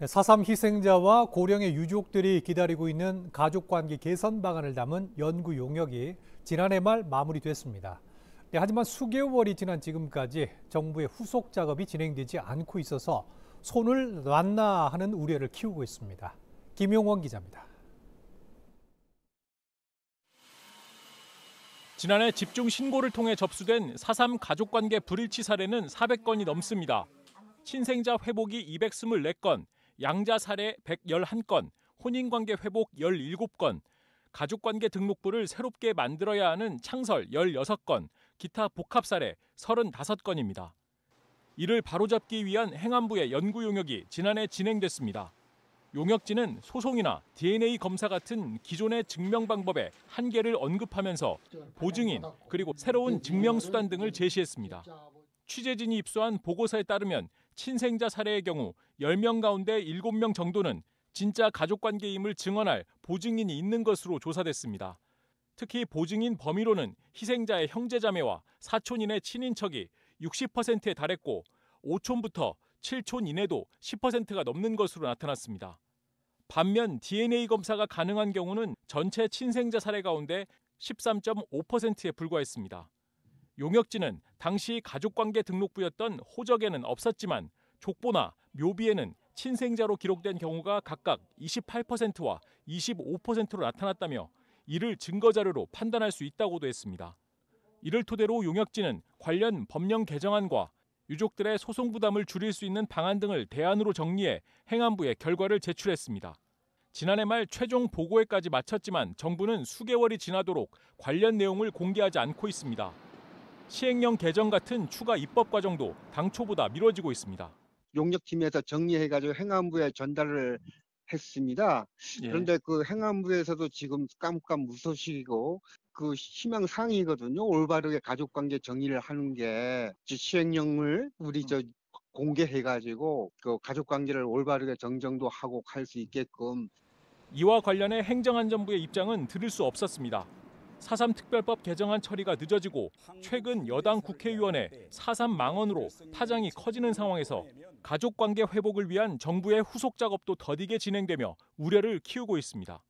네, 사삼 희생자와 고령의 유족들이 기다리고 있는 가족관계 개선 방안을 담은 연구 용역이 지난해 말 마무리됐습니다. 네, 하지만 수개월이 지난 지금까지 정부의 후속 작업이 진행되지 않고 있어서 손을 놨나 하는 우려를 키우고 있습니다. 김용원 기자입니다. 지난해 집중 신고를 통해 접수된 사삼 가족관계 불일치 사례는 400건이 넘습니다. 신생자 회복이 224건, 양자 살해 111건, 혼인관계 회복 17건, 가족관계 등록부를 새롭게 만들어야 하는 창설 16건, 기타 복합 사례 35건입니다. 이를 바로잡기 위한 행안부의 연구 용역이 지난해 진행됐습니다. 용역진은 소송이나 DNA 검사 같은 기존의 증명 방법의 한계를 언급하면서 보증인 그리고 새로운 증명 수단 등을 제시했습니다. 취재진이 입수한 보고서에 따르면 친생자 사례의 경우 10명 가운데 7명 정도는 진짜 가족 관계임을 증언할 보증인이 있는 것으로 조사됐습니다. 특히 보증인 범위로는 희생자의 형제자매와 사촌인의 친인척이 60%에 달했고 5촌부터 7촌 이내도 10%가 넘는 것으로 나타났습니다. 반면 DNA 검사가 가능한 경우는 전체 친생자 사례 가운데 13.5%에 불과했습니다. 용역지는 당시 가족관계 등록부였던 호적에는 없었지만 족보나 묘비에는 친생자로 기록된 경우가 각각 28%와 25%로 나타났다며 이를 증거자료로 판단할 수 있다고도 했습니다. 이를 토대로 용역지는 관련 법령 개정안과 유족들의 소송 부담을 줄일 수 있는 방안 등을 대안으로 정리해 행안부에 결과를 제출했습니다. 지난해 말 최종 보고회까지 마쳤지만 정부는 수개월이 지나도록 관련 내용을 공개하지 않고 있습니다. 시행령 개정 같은 추가 입법 과정도 당초보다 미뤄지고 있습니다. 용역팀에서 정리해가지고 행안부에 전달을 했습니다. 예. 그런데 그 행안부에서도 지금 깜깜 무소식이고 그 희망 상이거든요. 올바르게 가족관계 정의를 하는 게 시행령을 우리 저 공개해가지고 그 가족관계를 올바르게 정정도 하고 할수 있게끔 이와 관련해 행정안전부의 입장은 들을 수 없었습니다. 4.3 특별법 개정안 처리가 늦어지고 최근 여당 국회의원의 4.3 망언으로 파장이 커지는 상황에서 가족관계 회복을 위한 정부의 후속 작업도 더디게 진행되며 우려를 키우고 있습니다.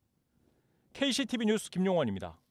KCTV 뉴스 김용원입니다.